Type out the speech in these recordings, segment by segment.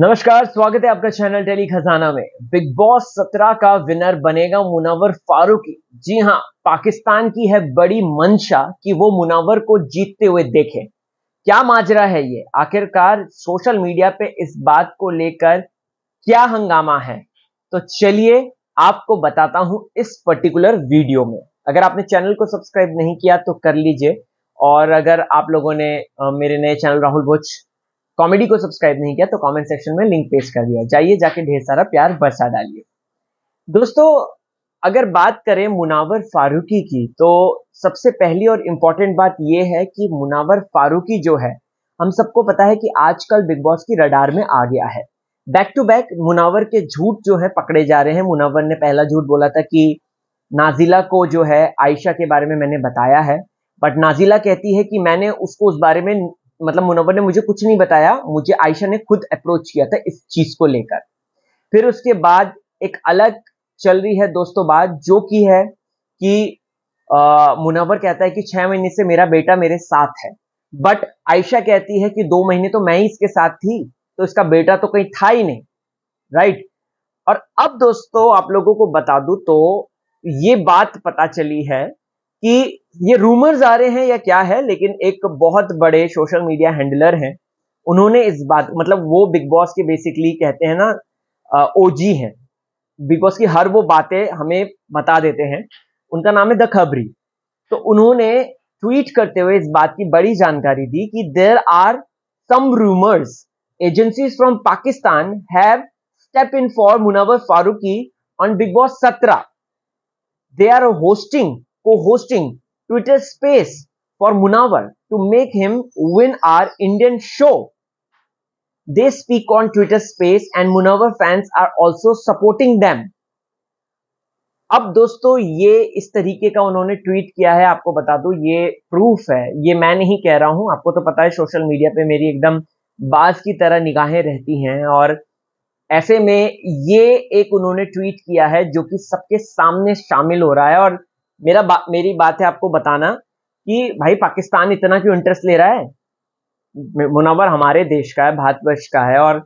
नमस्कार स्वागत है आपका चैनल टेली खजाना में बिग बॉस सत्रह का विनर बनेगा मुनावर फारूकी जी हाँ पाकिस्तान की है बड़ी मंशा कि वो मुनावर को जीतते हुए देखे क्या माजरा है ये आखिरकार सोशल मीडिया पे इस बात को लेकर क्या हंगामा है तो चलिए आपको बताता हूं इस पर्टिकुलर वीडियो में अगर आपने चैनल को सब्सक्राइब नहीं किया तो कर लीजिए और अगर आप लोगों ने मेरे नए चैनल राहुल भोज कॉमेडी को सब्सक्राइब नहीं किया तो कमेंट सेक्शन में लिंक पेश कर दिया जाइए जाके ढेर सारा प्यार बरसा डालिए दोस्तों अगर बात करें मुनावर फारूकी की तो सबसे पहली और इम्पॉर्टेंट बात यह है कि मुनावर फारूकी जो है हम सबको पता है कि आजकल बिग बॉस की रडार में आ गया है बैक टू बैक मुनावर के झूठ जो है पकड़े जा रहे हैं मुनावर ने पहला झूठ बोला था कि नाजिला को जो है आयशा के बारे में मैंने बताया है बट नाजिला कहती है कि मैंने उसको उस बारे में मतलब मुनवर ने मुझे कुछ नहीं बताया मुझे आयशा ने खुद अप्रोच किया था इस चीज को लेकर फिर उसके बाद एक अलग चल रही है दोस्तों बात जो की है कि आ, मुनवर कहता है कि छह महीने से मेरा बेटा मेरे साथ है बट आयशा कहती है कि दो महीने तो मैं ही इसके साथ थी तो इसका बेटा तो कहीं था ही नहीं राइट और अब दोस्तों आप लोगों को बता दू तो ये बात पता चली है कि ये रूमर्स आ रहे हैं या क्या है लेकिन एक बहुत बड़े सोशल मीडिया हैंडलर हैं उन्होंने इस बात मतलब वो बिग बॉस के बेसिकली कहते हैं ना ओ जी हैं बिग बॉस की हर वो बातें हमें बता देते हैं उनका नाम है द खबरी तो उन्होंने ट्वीट करते हुए इस बात की बड़ी जानकारी दी कि there are some rumours agencies from Pakistan have step in for Munawar Faruqui on Bigg Boss सत्रह they are hosting co-hosting Twitter Space for Munawar to make him win our Indian show. They speak on Twitter Space and Munawar fans are also supporting them. अब दोस्तों ये इस तरीके का उन्होंने tweet किया है आपको बता दो ये प्रूफ है ये मैं नहीं कह रहा हूं आपको तो पता है सोशल मीडिया पे मेरी एकदम बाज की तरह निगाहें रहती हैं और ऐसे में ये एक उन्होंने ट्वीट किया है जो कि सबके सामने शामिल हो रहा है और मेरा बा, मेरी बात है आपको बताना कि भाई पाकिस्तान इतना क्यों इंटरेस्ट ले रहा है मुनावर हमारे देश का है भारतवर्ष का है और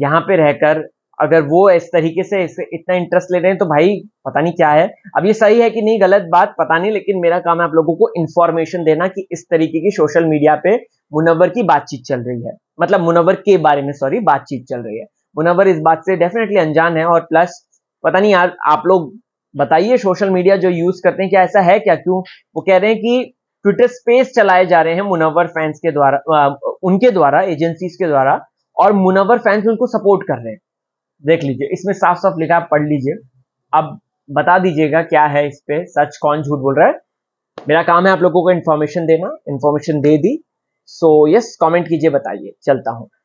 यहाँ पे रहकर अगर वो इस तरीके से इतना इंटरेस्ट ले रहे हैं तो भाई पता नहीं क्या है अब ये सही है कि नहीं गलत बात पता नहीं लेकिन मेरा काम है आप लोगों को इन्फॉर्मेशन देना कि इस तरीके की सोशल मीडिया पे मुनवर की बातचीत चल रही है मतलब मुनवर के बारे में सॉरी बातचीत चल रही है मुनवर इस बात से डेफिनेटली अनजान है और प्लस पता नहीं यार आप लोग बताइए सोशल मीडिया जो यूज करते हैं क्या ऐसा है क्या क्यों वो कह रहे हैं कि ट्विटर स्पेस चलाए जा रहे हैं मुनवर फैंस के द्वारा उनके द्वारा एजेंसीज के द्वारा और मुनवर फैंस उनको सपोर्ट कर रहे हैं देख लीजिए इसमें साफ साफ लिखा पढ़ लीजिए अब बता दीजिएगा क्या है इस पे सच कौन झूठ बोल रहा है मेरा काम है आप लोगों को इन्फॉर्मेशन देना इन्फॉर्मेशन दे दी सो यस कमेंट कीजिए बताइए चलता हूँ